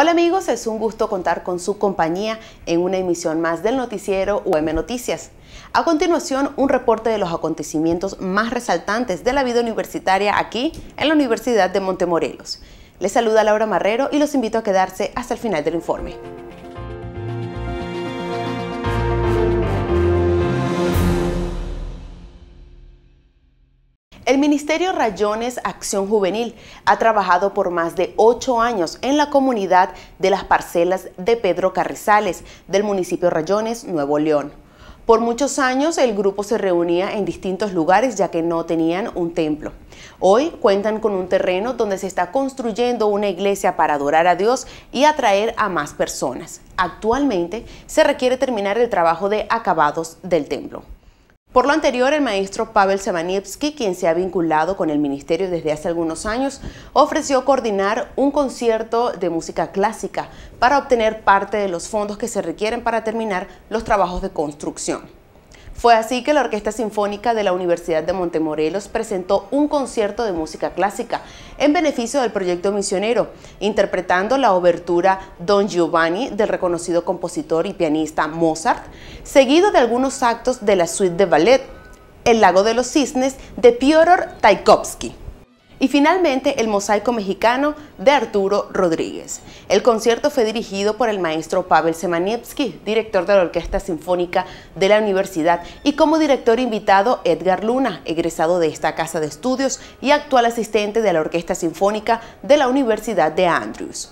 Hola amigos, es un gusto contar con su compañía en una emisión más del noticiero UM Noticias. A continuación, un reporte de los acontecimientos más resaltantes de la vida universitaria aquí en la Universidad de Montemorelos. Les saluda Laura Marrero y los invito a quedarse hasta el final del informe. El Ministerio Rayones Acción Juvenil ha trabajado por más de ocho años en la comunidad de las parcelas de Pedro Carrizales, del municipio Rayones, Nuevo León. Por muchos años el grupo se reunía en distintos lugares ya que no tenían un templo. Hoy cuentan con un terreno donde se está construyendo una iglesia para adorar a Dios y atraer a más personas. Actualmente se requiere terminar el trabajo de acabados del templo. Por lo anterior, el maestro Pavel Semanievski, quien se ha vinculado con el ministerio desde hace algunos años, ofreció coordinar un concierto de música clásica para obtener parte de los fondos que se requieren para terminar los trabajos de construcción. Fue así que la Orquesta Sinfónica de la Universidad de Montemorelos presentó un concierto de música clásica en beneficio del proyecto misionero, interpretando la obertura Don Giovanni del reconocido compositor y pianista Mozart, seguido de algunos actos de la suite de ballet El lago de los cisnes de Piotr Tchaikovsky. Y finalmente el mosaico mexicano de Arturo Rodríguez. El concierto fue dirigido por el maestro Pavel Semanievski, director de la Orquesta Sinfónica de la Universidad, y como director invitado Edgar Luna, egresado de esta casa de estudios y actual asistente de la Orquesta Sinfónica de la Universidad de Andrews.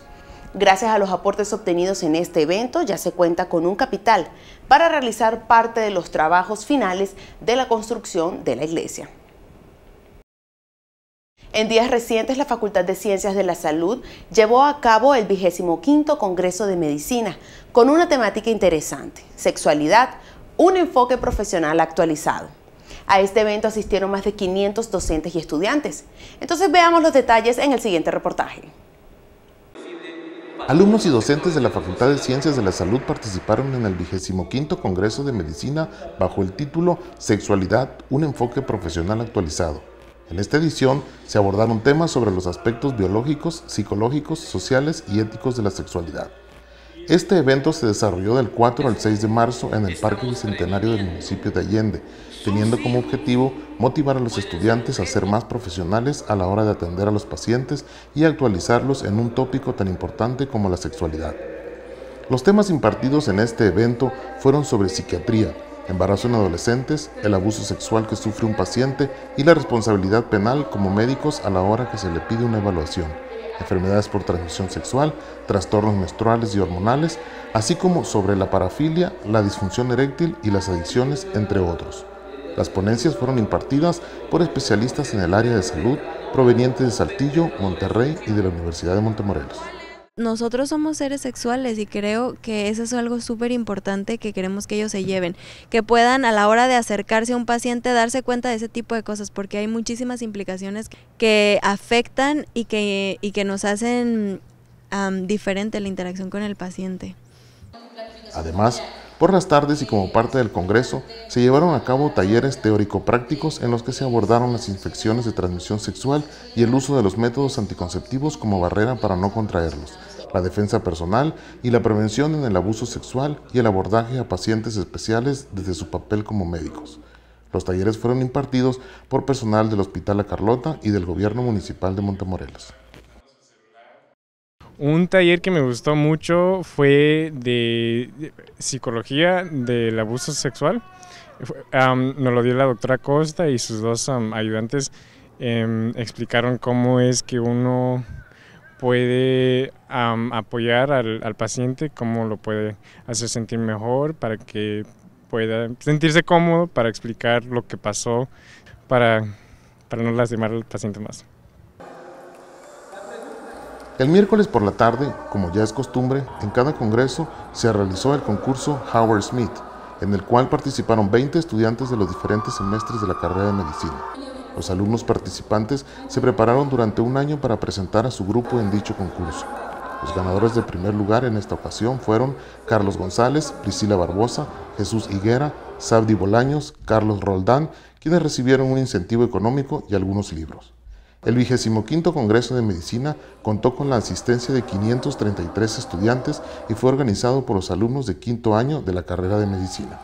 Gracias a los aportes obtenidos en este evento ya se cuenta con un capital para realizar parte de los trabajos finales de la construcción de la iglesia. En días recientes, la Facultad de Ciencias de la Salud llevó a cabo el 25 Congreso de Medicina con una temática interesante, sexualidad, un enfoque profesional actualizado. A este evento asistieron más de 500 docentes y estudiantes. Entonces veamos los detalles en el siguiente reportaje. Alumnos y docentes de la Facultad de Ciencias de la Salud participaron en el 25 Congreso de Medicina bajo el título Sexualidad, un enfoque profesional actualizado. En esta edición se abordaron temas sobre los aspectos biológicos, psicológicos, sociales y éticos de la sexualidad. Este evento se desarrolló del 4 al 6 de marzo en el Parque Bicentenario del municipio de Allende, teniendo como objetivo motivar a los estudiantes a ser más profesionales a la hora de atender a los pacientes y actualizarlos en un tópico tan importante como la sexualidad. Los temas impartidos en este evento fueron sobre psiquiatría, embarazo en adolescentes, el abuso sexual que sufre un paciente y la responsabilidad penal como médicos a la hora que se le pide una evaluación, enfermedades por transmisión sexual, trastornos menstruales y hormonales, así como sobre la parafilia, la disfunción eréctil y las adicciones, entre otros. Las ponencias fueron impartidas por especialistas en el área de salud provenientes de Saltillo, Monterrey y de la Universidad de Montemorelos nosotros somos seres sexuales y creo que eso es algo súper importante que queremos que ellos se lleven, que puedan a la hora de acercarse a un paciente darse cuenta de ese tipo de cosas, porque hay muchísimas implicaciones que afectan y que, y que nos hacen diferente la interacción con el paciente. Además, por las tardes y como parte del Congreso, se llevaron a cabo talleres teórico-prácticos en los que se abordaron las infecciones de transmisión sexual y el uso de los métodos anticonceptivos como barrera para no contraerlos la defensa personal y la prevención en el abuso sexual y el abordaje a pacientes especiales desde su papel como médicos. Los talleres fueron impartidos por personal del Hospital La Carlota y del Gobierno Municipal de Montemorelos. Un taller que me gustó mucho fue de psicología del abuso sexual. nos lo dio la doctora Costa y sus dos ayudantes em, explicaron cómo es que uno puede apoyar al, paciente, cómo lo puede hacer sentir mejor para que pueda sentirse cómodo para explicar lo que pasó para, para no lastimar al paciente más. El miércoles por la tarde, como ya es costumbre, en cada congreso se realizó el concurso Howard Smith, en el cual participaron 20 estudiantes de los diferentes semestres de la carrera de medicina. Los alumnos participantes se prepararon durante un año para presentar a su grupo en dicho concurso. Los ganadores de primer lugar en esta ocasión fueron Carlos González, Priscila Barbosa, Jesús Higuera, Sabdi Bolaños, Carlos Roldán, quienes recibieron un incentivo económico y algunos libros. El quinto Congreso de Medicina contó con la asistencia de 533 estudiantes y fue organizado por los alumnos de quinto año de la carrera de Medicina.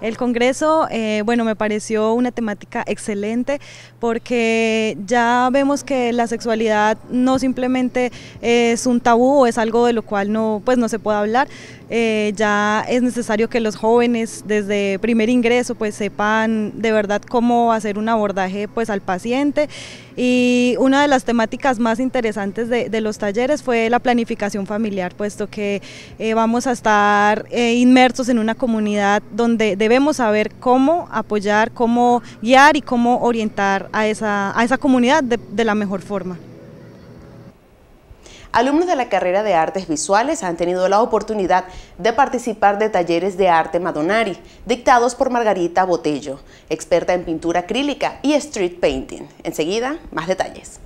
El Congreso, eh, bueno, me pareció una temática excelente porque ya vemos que la sexualidad no simplemente es un tabú o es algo de lo cual no, pues, no se puede hablar, eh, ya es necesario que los jóvenes desde primer ingreso pues sepan de verdad cómo hacer un abordaje pues al paciente y una de las temáticas más interesantes de, los talleres fue la planificación familiar puesto que eh, vamos a estar eh, inmersos en una comunidad donde debemos saber cómo apoyar, cómo guiar y cómo orientar a esa, a esa comunidad de la mejor forma alumnos de la carrera de Artes Visuales han tenido la oportunidad de participar de talleres de arte madonari, dictados por Margarita Botello, experta en pintura acrílica y street painting. Enseguida, más detalles.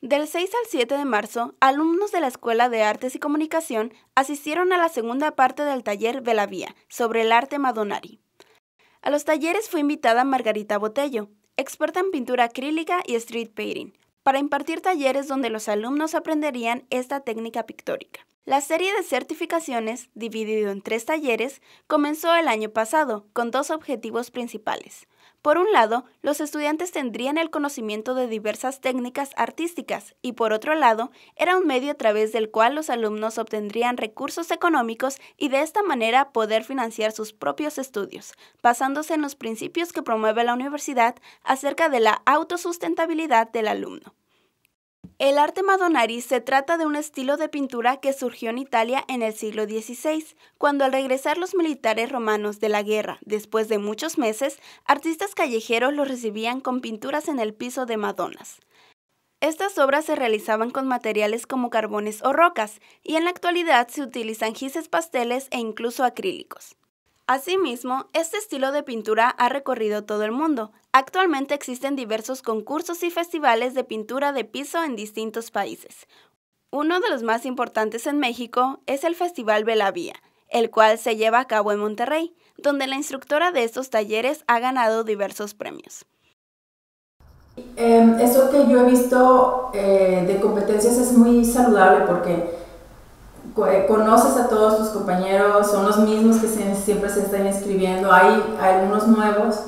Del 6 al 7 de marzo, alumnos de la Escuela de Artes y Comunicación asistieron a la segunda parte del taller Velavía sobre el arte madonari. A los talleres fue invitada Margarita Botello, experta en pintura acrílica y street painting, para impartir talleres donde los alumnos aprenderían esta técnica pictórica. La serie de certificaciones, dividido en tres talleres, comenzó el año pasado con dos objetivos principales. Por un lado, los estudiantes tendrían el conocimiento de diversas técnicas artísticas y por otro lado, era un medio a través del cual los alumnos obtendrían recursos económicos y de esta manera poder financiar sus propios estudios, basándose en los principios que promueve la universidad acerca de la autosustentabilidad del alumno. El arte madonari se trata de un estilo de pintura que surgió en Italia en el siglo XVI, cuando al regresar los militares romanos de la guerra, después de muchos meses, artistas callejeros los recibían con pinturas en el piso de madonas. Estas obras se realizaban con materiales como carbones o rocas, y en la actualidad se utilizan gises pasteles e incluso acrílicos. Asimismo, este estilo de pintura ha recorrido todo el mundo. Actualmente existen diversos concursos y festivales de pintura de piso en distintos países. Uno de los más importantes en México es el Festival Belavía, el cual se lleva a cabo en Monterrey, donde la instructora de estos talleres ha ganado diversos premios. Em, eso que yo he visto eh, de competencias es muy saludable porque eh, conoces a todos tus compañeros, son los mismos que siempre se están inscribiendo, hay algunos nuevos,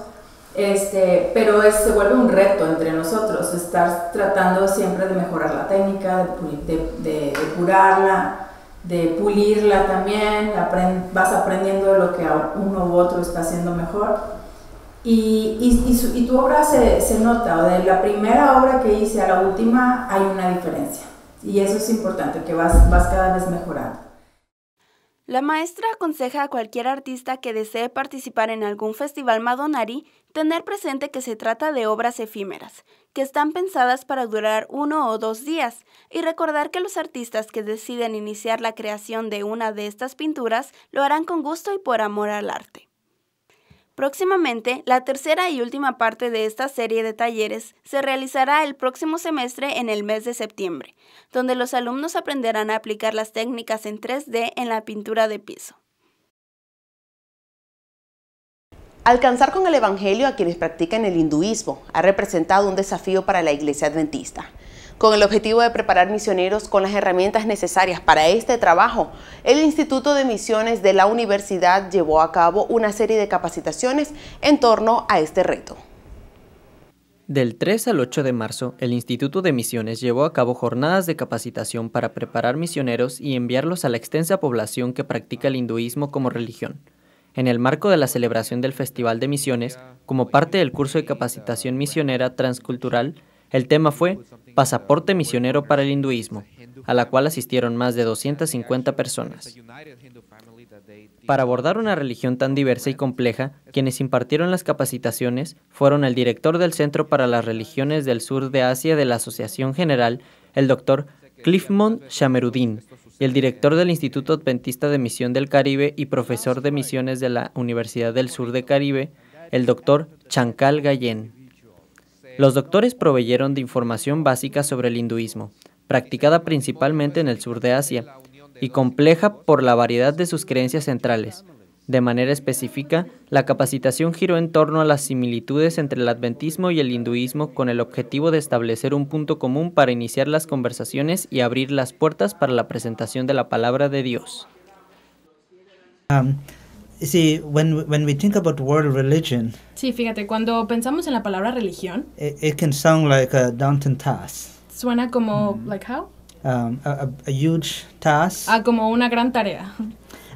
este, pero se vuelve un reto entre nosotros, estar tratando siempre de mejorar la técnica, de, de, curarla, de pulirla también, vas aprendiendo lo que uno u otro está haciendo mejor. Y, y, tu obra se, se nota, o de la primera obra que hice a la última hay una diferencia y eso es importante, que vas, vas cada vez mejorando. La maestra aconseja a cualquier artista que desee participar en algún festival Madonari tener presente que se trata de obras efímeras, que están pensadas para durar uno o dos días, y recordar que los artistas que deciden iniciar la creación de una de estas pinturas lo harán con gusto y por amor al arte. Próximamente, la tercera y última parte de esta serie de talleres se realizará el próximo semestre en el mes de septiembre, donde los alumnos aprenderán a aplicar las técnicas en 3D en la pintura de piso. Alcanzar con el Evangelio a quienes practican el hinduismo ha representado un desafío para la Iglesia Adventista. Con el objetivo de preparar misioneros con las herramientas necesarias para este trabajo, el Instituto de Misiones de la Universidad llevó a cabo una serie de capacitaciones en torno a este reto. Del 3 al 8 de marzo, el Instituto de Misiones llevó a cabo jornadas de capacitación para preparar misioneros y enviarlos a la extensa población que practica el hinduismo como religión. En el marco de la celebración del Festival de Misiones, como parte del curso de capacitación misionera transcultural, el tema fue Pasaporte Misionero para el Hinduismo, a la cual asistieron más de 250 personas. Para abordar una religión tan diversa y compleja, quienes impartieron las capacitaciones fueron el director del Centro para las Religiones del Sur de Asia de la Asociación General, el doctor Cliffmont Shameruddin, y el director del Instituto Adventista de Misión del Caribe y profesor de misiones de la Universidad del Sur de Caribe, el doctor Chankal Gayen. Los doctores proveyeron de información básica sobre el hinduismo, practicada principalmente en el sur de Asia, y compleja por la variedad de sus creencias centrales. De manera específica, la capacitación giró en torno a las similitudes entre el adventismo y el hinduismo con el objetivo de establecer un punto común para iniciar las conversaciones y abrir las puertas para la presentación de la palabra de Dios. Um, Sí, fíjate, cuando pensamos en la palabra religión, it, it can sound like a daunting task. Suena como, mm. like how? Um, a, a, a, huge task. Ah, como una gran tarea.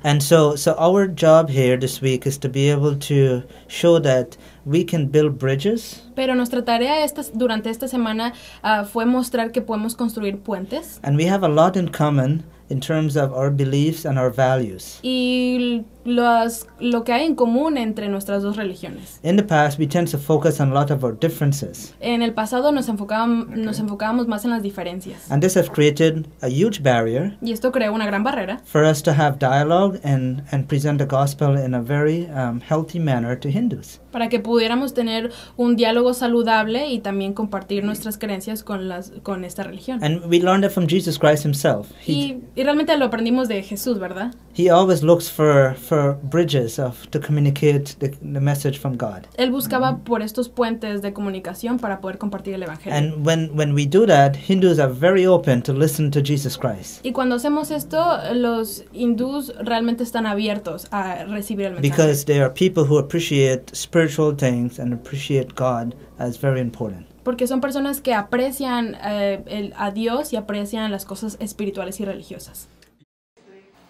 And so, so our job here this week is to be able to show that we can build bridges. Pero nuestra tarea esta, durante esta semana uh, fue mostrar que podemos construir puentes. And we have a lot in common in terms of our beliefs and our values. Y las, lo que hay en común entre nuestras dos religiones. In the past, we tend to focus on a lot of our differences. En el pasado nos enfocábamos, okay. nos enfocábamos más en las diferencias. And this has created a huge barrier. Y esto creó una gran barrera. For us to have dialogue and and present the gospel in a very um, healthy manner to Hindus. Para que pudiéramos tener un diálogo saludable y también compartir nuestras creencias con las con esta religión. And we learned it from Jesus Christ himself. He, y Y realmente lo aprendimos de Jesús, ¿verdad? He always looks for, for bridges of, to communicate the, the message from God. Él buscaba mm -hmm. por estos puentes de comunicación para poder compartir el evangelio. And when, when we do that, Hindus are very open to listen to Jesus Christ. Y cuando hacemos esto, los hindús realmente están abiertos a recibir el mensaje. Because they are people who appreciate spiritual things and appreciate God as very important porque son personas que aprecian eh, a Dios y aprecian las cosas espirituales y religiosas.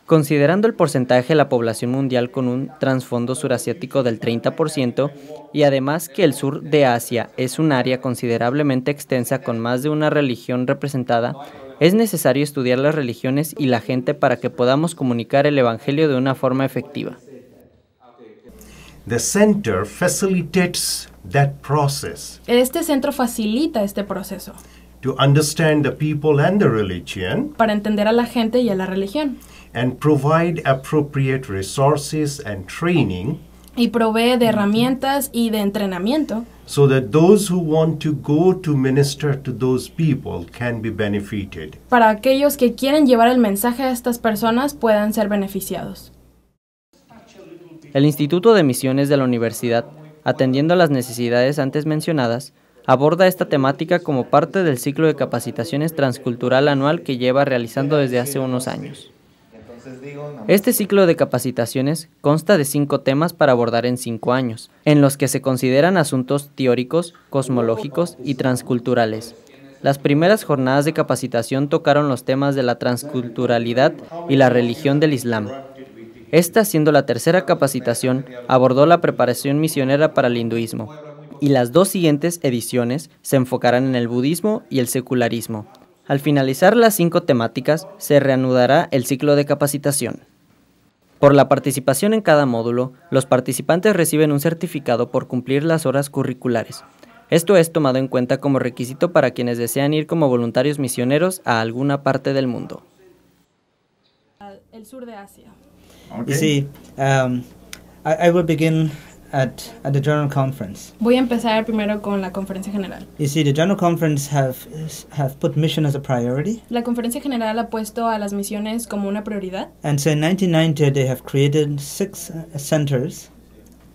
Considerando el porcentaje de la población mundial con un trasfondo surasiático del 30% y además que el sur de Asia es un área considerablemente extensa con más de una religión representada, es necesario estudiar las religiones y la gente para que podamos comunicar el Evangelio de una forma efectiva. The center facilitates that process. Este centro facilita este proceso. To understand the people and the religion. Para entender a la gente y a la religión. And provide appropriate resources and training. Y provee de herramientas y de entrenamiento. So that those who want to go to minister to those people can be benefited. Para aquellos que quieren llevar el mensaje a estas personas puedan ser beneficiados. El Instituto de Misiones de la Universidad, atendiendo a las necesidades antes mencionadas, aborda esta temática como parte del ciclo de capacitaciones transcultural anual que lleva realizando desde hace unos años. Este ciclo de capacitaciones consta de cinco temas para abordar en cinco años, en los que se consideran asuntos teóricos, cosmológicos y transculturales. Las primeras jornadas de capacitación tocaron los temas de la transculturalidad y la religión del Islam, esta, siendo la tercera capacitación, abordó la preparación misionera para el hinduismo, y las dos siguientes ediciones se enfocarán en el budismo y el secularismo. Al finalizar las cinco temáticas, se reanudará el ciclo de capacitación. Por la participación en cada módulo, los participantes reciben un certificado por cumplir las horas curriculares. Esto es tomado en cuenta como requisito para quienes desean ir como voluntarios misioneros a alguna parte del mundo. El sur de Asia. Okay. You see, um, I, I, will begin at, at the general conference. Voy a empezar primero con la conferencia general. You see, the general conference have, have put mission as a priority. La conferencia general ha puesto a las misiones como una prioridad. And so in 1990 they have created six uh, centers.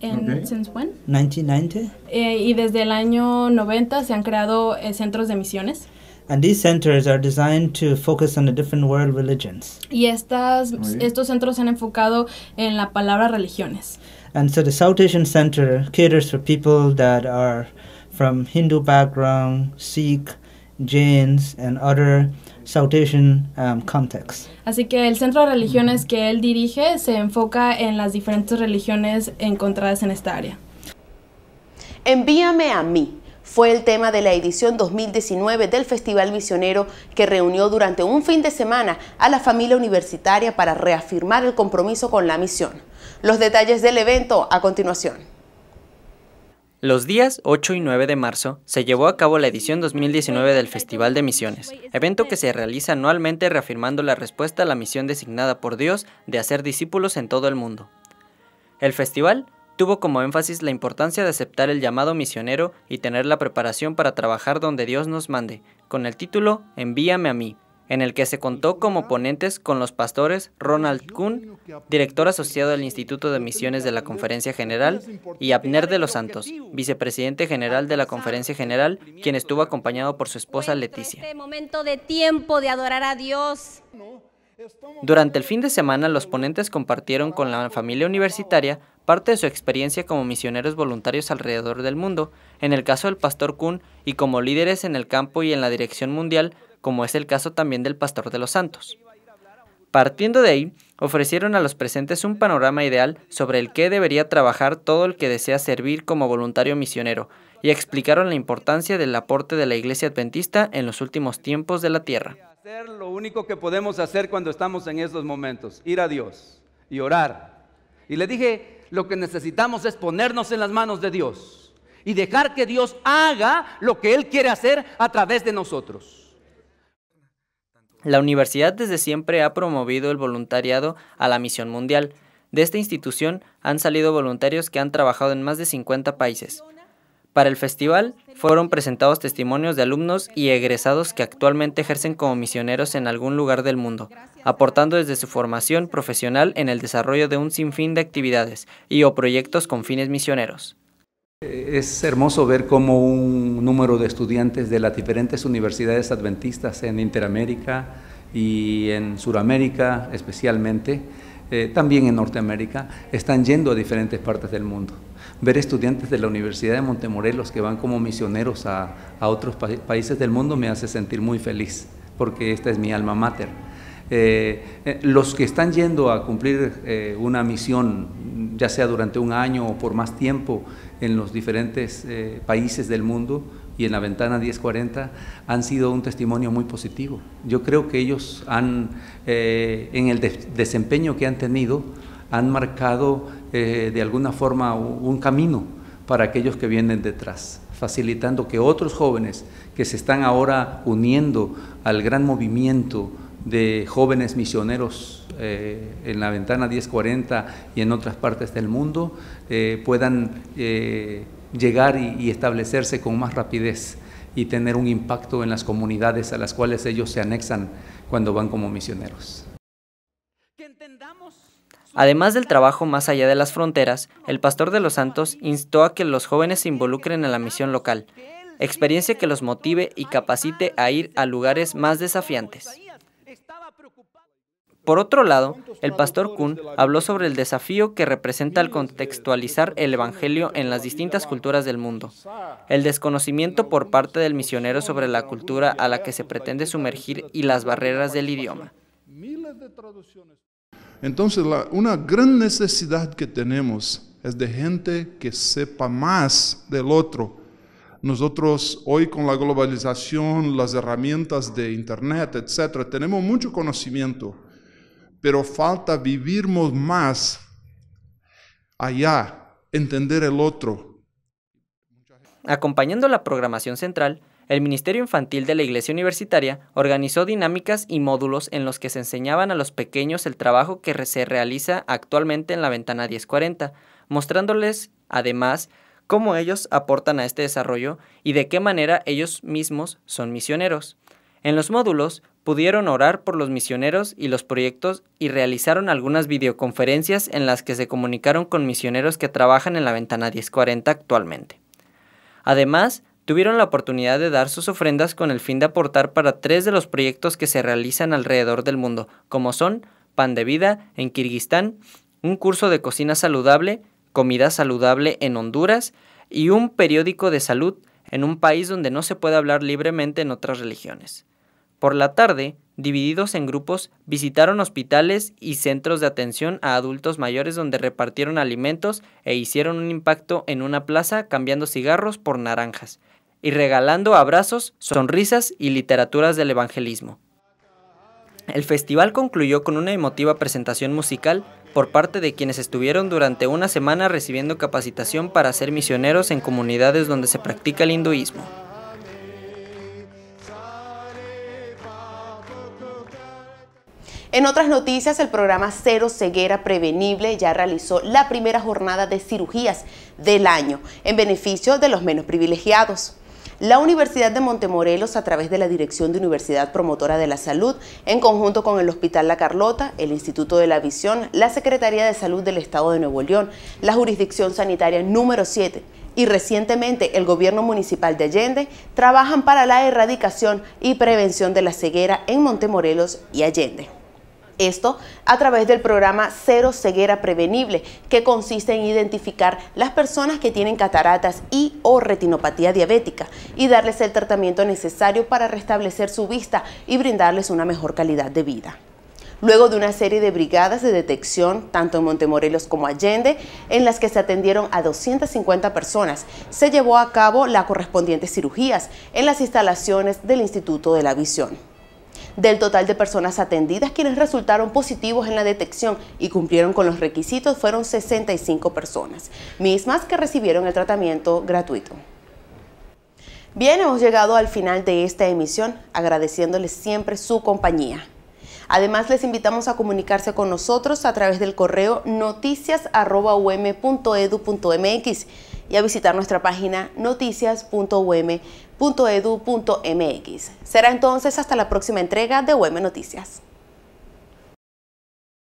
En, okay. since when? 1990. Eh, y desde el año 90 se han creado eh, centros de misiones. And these centers are designed to focus on the different world religions. Y estas, estos centros se han enfocado en la palabra religiones. And so the South Asian Center caters for people that are from Hindu background, Sikh, Jains, and other South Asian um, contexts. Así que el centro de religiones que él dirige se enfoca en las diferentes religiones encontradas en esta área. Envíame a mí fue el tema de la edición 2019 del Festival Misionero que reunió durante un fin de semana a la familia universitaria para reafirmar el compromiso con la misión. Los detalles del evento a continuación. Los días 8 y 9 de marzo se llevó a cabo la edición 2019 del Festival de Misiones, evento que se realiza anualmente reafirmando la respuesta a la misión designada por Dios de hacer discípulos en todo el mundo. El festival Tuvo como énfasis la importancia de aceptar el llamado misionero y tener la preparación para trabajar donde Dios nos mande, con el título Envíame a mí, en el que se contó como ponentes con los pastores Ronald Kuhn, director asociado del Instituto de Misiones de la Conferencia General, y Abner de los Santos, vicepresidente general de la Conferencia General, quien estuvo acompañado por su esposa Leticia. Este momento de tiempo de adorar a Dios. Durante el fin de semana, los ponentes compartieron con la familia universitaria parte de su experiencia como misioneros voluntarios alrededor del mundo, en el caso del pastor Kuhn, y como líderes en el campo y en la dirección mundial, como es el caso también del pastor de los santos. Partiendo de ahí, ofrecieron a los presentes un panorama ideal sobre el que debería trabajar todo el que desea servir como voluntario misionero, y explicaron la importancia del aporte de la Iglesia Adventista en los últimos tiempos de la tierra. Hacer lo único que podemos hacer cuando estamos en estos momentos, ir a Dios y orar. Y le dije, lo que necesitamos es ponernos en las manos de Dios y dejar que Dios haga lo que Él quiere hacer a través de nosotros. La universidad desde siempre ha promovido el voluntariado a la misión mundial. De esta institución han salido voluntarios que han trabajado en más de 50 países. Para el festival fueron presentados testimonios de alumnos y egresados que actualmente ejercen como misioneros en algún lugar del mundo, aportando desde su formación profesional en el desarrollo de un sinfín de actividades y o proyectos con fines misioneros. Eh, es hermoso ver cómo un número de estudiantes de las diferentes universidades adventistas en Interamérica y en Sudamérica especialmente, eh, también en Norteamérica, están yendo a diferentes partes del mundo ver estudiantes de la Universidad de Montemorelos que van como misioneros a, otros países del mundo me hace sentir muy feliz, porque esta es mi alma mater. Eh, eh, los que están yendo a cumplir eh, una misión, ya sea durante un año o por más tiempo, en los diferentes países del mundo y en la ventana 1040, han sido un testimonio muy positivo. Yo creo que ellos han, en el desempeño que han tenido, han marcado eh, de alguna forma un camino para aquellos que vienen detrás, facilitando que otros jóvenes que se están ahora uniendo al gran movimiento de jóvenes misioneros eh, en la ventana 1040 y en otras partes del mundo eh, puedan llegar y, establecerse con más rapidez y tener un impacto en las comunidades a las cuales ellos se anexan cuando van como misioneros. Que entendamos Además del trabajo más allá de las fronteras, el pastor de los santos instó a que los jóvenes se involucren en la misión local, experiencia que los motive y capacite a ir a lugares más desafiantes. Por otro lado, el pastor Kuhn habló sobre el desafío que representa el contextualizar el Evangelio en las distintas culturas del mundo, el desconocimiento por parte del misionero sobre la cultura a la que se pretende sumergir y las barreras del idioma. Entonces, una gran necesidad que tenemos es de gente que sepa más del otro. Nosotros hoy con la globalización, las herramientas de Internet, etc., tenemos mucho conocimiento, pero falta vivirmos más allá, entender el otro. Acompañando la programación central, el Ministerio Infantil de la Iglesia Universitaria organizó dinámicas y módulos en los que se enseñaban a los pequeños el trabajo que se realiza actualmente en la ventana 1040, mostrándoles, además, cómo ellos aportan a este desarrollo y de qué manera ellos mismos son misioneros. En los módulos pudieron orar por los misioneros y los proyectos y realizaron algunas videoconferencias en las que se comunicaron con misioneros que trabajan en la ventana 1040 actualmente. Además, tuvieron la oportunidad de dar sus ofrendas con el fin de aportar para tres de los proyectos que se realizan alrededor del mundo, como son Pan de Vida en Kirguistán, un curso de cocina saludable, comida saludable en Honduras y un periódico de salud en un país donde no se puede hablar libremente en otras religiones. Por la tarde, divididos en grupos, visitaron hospitales y centros de atención a adultos mayores donde repartieron alimentos e hicieron un impacto en una plaza cambiando cigarros por naranjas y regalando abrazos, sonrisas y literaturas del evangelismo. El festival concluyó con una emotiva presentación musical por parte de quienes estuvieron durante una semana recibiendo capacitación para ser misioneros en comunidades donde se practica el hinduismo. En otras noticias, el programa Cero Ceguera Prevenible ya realizó la primera jornada de cirugías del año en beneficio de los menos privilegiados. La Universidad de Montemorelos, a través de la Dirección de Universidad Promotora de la Salud, en conjunto con el Hospital La Carlota, el Instituto de la Visión, la Secretaría de Salud del Estado de Nuevo León, la Jurisdicción Sanitaria número 7 y recientemente el Gobierno Municipal de Allende, trabajan para la erradicación y prevención de la ceguera en Montemorelos y Allende. Esto a través del programa Cero Ceguera Prevenible, que consiste en identificar las personas que tienen cataratas y o retinopatía diabética y darles el tratamiento necesario para restablecer su vista y brindarles una mejor calidad de vida. Luego de una serie de brigadas de detección, tanto en Montemorelos como Allende, en las que se atendieron a 250 personas, se llevó a cabo las correspondientes cirugías en las instalaciones del Instituto de la Visión. Del total de personas atendidas, quienes resultaron positivos en la detección y cumplieron con los requisitos fueron 65 personas, mismas que recibieron el tratamiento gratuito. Bien, hemos llegado al final de esta emisión, agradeciéndoles siempre su compañía. Además, les invitamos a comunicarse con nosotros a través del correo noticias.um.edu.mx y a visitar nuestra página noticias.um.mx edu.mx Será entonces hasta la próxima entrega de UM Noticias.